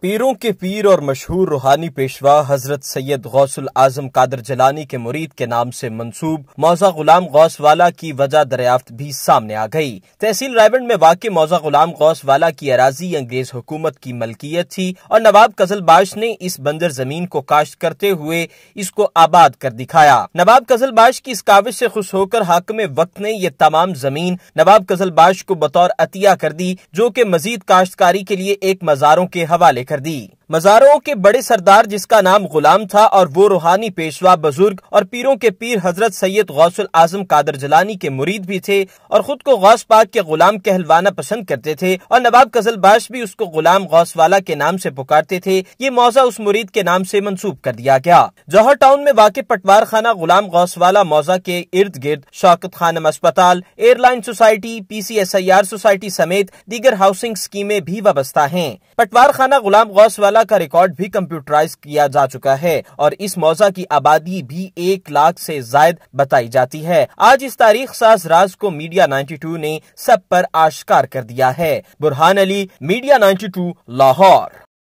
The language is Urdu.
پیروں کے پیر اور مشہور روحانی پیشوا حضرت سید غوث العظم قادر جلانی کے مرید کے نام سے منصوب موزہ غلام غوث والا کی وجہ دریافت بھی سامنے آ گئی تحصیل رائے میں واقع موزہ غلام غوث والا کی اراضی انگریز حکومت کی ملکیت تھی اور نواب قزل باش نے اس بندر زمین کو کاشت کرتے ہوئے اس کو آباد کر دکھایا نواب قزل باش کی اس کاوش سے خوش ہو کر حاکم وقت نے یہ تمام زمین نواب قزل باش کو بطور عطیہ کر دی جو کہ مزید کاشتکاری کے لیے ایک مزاروں کے حوالے کر دی مزاروں کے بڑے سردار جس کا نام غلام تھا اور وہ روحانی پیشوا بزرگ اور پیروں کے پیر حضرت سید غوث العظم قادر جلانی کے مرید بھی تھے اور خود کو غوث پاک کے غلام کہلوانا پسند کرتے تھے اور نواب قزل باش بھی اس کو غلام غوث والا کے نام سے پکارتے تھے یہ موضاع اس مرید کے نام سے منسوب کر دیا گیا جوہر ٹاؤن میں واقع پٹوار خانہ غلام غوث والا موضاع کے ارد گرد شوکت خانم اسپتال airline society P C S I R society سمیت دیگر ہاؤسنگ اسکیمیں بھی وابستہ ہیں پٹوار خانہ غلام غوث والا کا ریکارڈ بھی کمپیوٹرائز کیا جا چکا ہے اور اس موزا کی آبادی بھی ایک لاکھ سے زائد بتائی جاتی ہے آج اس تاریخ ساز راز کو میڈیا نائنٹی ٹو نے سب پر آشکار کر دیا ہے Burhan Ali media ninety two Lahore